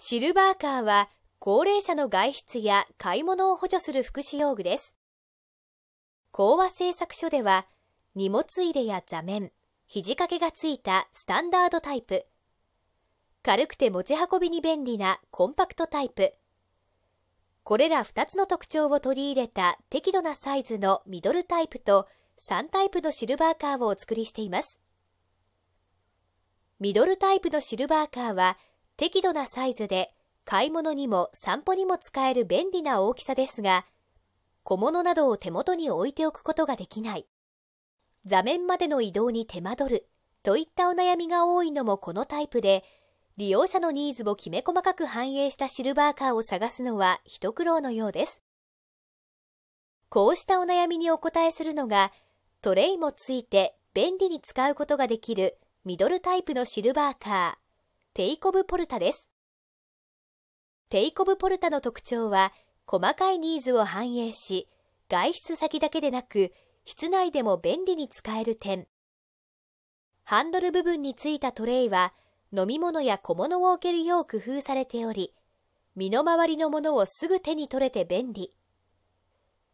シルバーカーは高齢者の外出や買い物を補助する福祉用具です。講和製作所では荷物入れや座面、肘掛けがついたスタンダードタイプ、軽くて持ち運びに便利なコンパクトタイプ、これら2つの特徴を取り入れた適度なサイズのミドルタイプと3タイプのシルバーカーをお作りしています。ミドルタイプのシルバーカーは適度なサイズで買い物にも散歩にも使える便利な大きさですが、小物などを手元に置いておくことができない。座面までの移動に手間取るといったお悩みが多いのもこのタイプで、利用者のニーズをきめ細かく反映したシルバーカーを探すのは一苦労のようです。こうしたお悩みにお答えするのが、トレイもついて便利に使うことができるミドルタイプのシルバーカー。テイコブポルタです。テイコブポルタの特徴は、細かいニーズを反映し、外出先だけでなく、室内でも便利に使える点。ハンドル部分についたトレイは、飲み物や小物を置けるよう工夫されており、身の回りのものをすぐ手に取れて便利。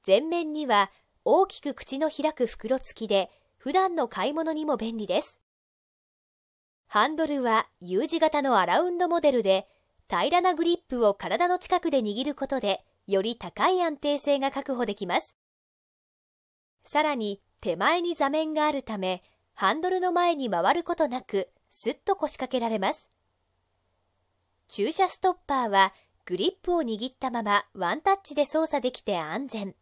前面には大きく口の開く袋付きで、普段の買い物にも便利です。ハンドルは U 字型のアラウンドモデルで、平らなグリップを体の近くで握ることで、より高い安定性が確保できます。さらに、手前に座面があるため、ハンドルの前に回ることなく、すっと腰掛けられます。駐車ストッパーは、グリップを握ったままワンタッチで操作できて安全。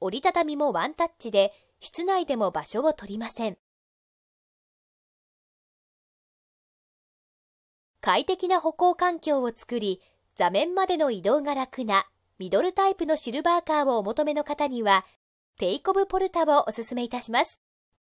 折りたたみもワンタッチで、室内でも場所を取りません。快適な歩行環境を作り、座面までの移動が楽なミドルタイプのシルバーカーをお求めの方には、テイコブポルタをおすすめいたします。